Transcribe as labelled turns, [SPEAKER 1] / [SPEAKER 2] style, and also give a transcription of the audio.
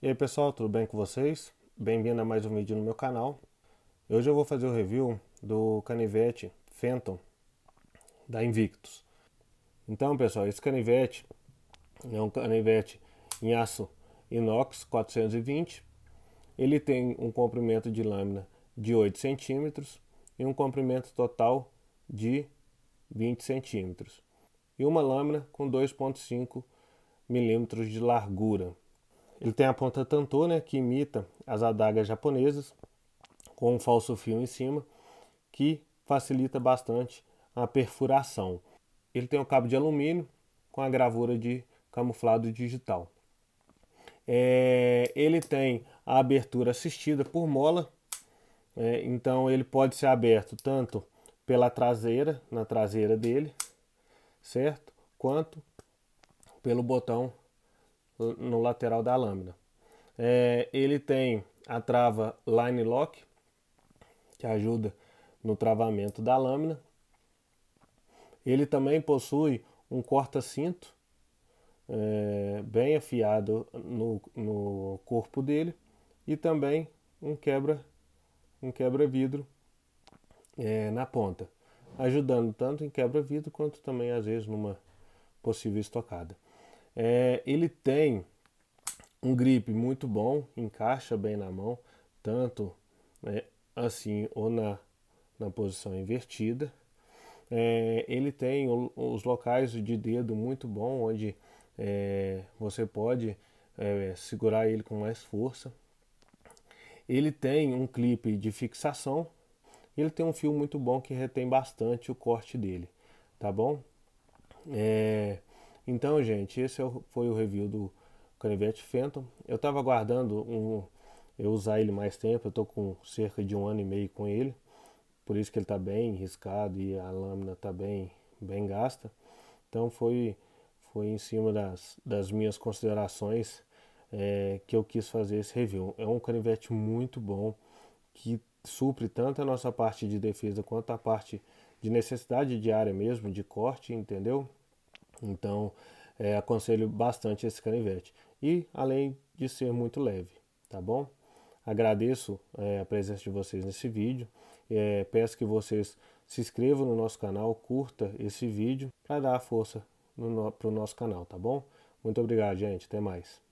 [SPEAKER 1] E aí pessoal, tudo bem com vocês? Bem-vindo a mais um vídeo no meu canal. Hoje eu vou fazer o review do canivete Fenton da Invictus. Então pessoal, esse canivete é um canivete em aço inox 420. Ele tem um comprimento de lâmina de 8 centímetros e um comprimento total de 20 centímetros. E uma lâmina com 2,5 milímetros de largura. Ele tem a ponta tantona né, que imita as adagas japonesas, com um falso fio em cima, que facilita bastante a perfuração. Ele tem um cabo de alumínio com a gravura de camuflado digital. É, ele tem a abertura assistida por mola, é, então ele pode ser aberto tanto pela traseira, na traseira dele, certo? Quanto pelo botão no lateral da lâmina. É, ele tem a trava line lock, que ajuda no travamento da lâmina. Ele também possui um corta-cinto é, bem afiado no, no corpo dele e também um quebra um quebra-vidro é, na ponta, ajudando tanto em quebra-vidro quanto também às vezes numa possível estocada. É, ele tem um grip muito bom, encaixa bem na mão, tanto né, assim ou na, na posição invertida. É, ele tem o, os locais de dedo muito bom, onde é, você pode é, segurar ele com mais força. Ele tem um clipe de fixação. Ele tem um fio muito bom que retém bastante o corte dele, tá bom? É, então, gente, esse é foi o review do canivete Fenton. Eu estava aguardando um, eu usar ele mais tempo, eu estou com cerca de um ano e meio com ele. Por isso que ele está bem riscado e a lâmina está bem, bem gasta. Então foi, foi em cima das, das minhas considerações é, que eu quis fazer esse review. É um canivete muito bom que supre tanto a nossa parte de defesa quanto a parte de necessidade diária mesmo, de corte, entendeu? Então, é, aconselho bastante esse canivete. E além de ser muito leve, tá bom? Agradeço é, a presença de vocês nesse vídeo. É, peço que vocês se inscrevam no nosso canal, curta esse vídeo para dar força para o no, nosso canal, tá bom? Muito obrigado, gente. Até mais.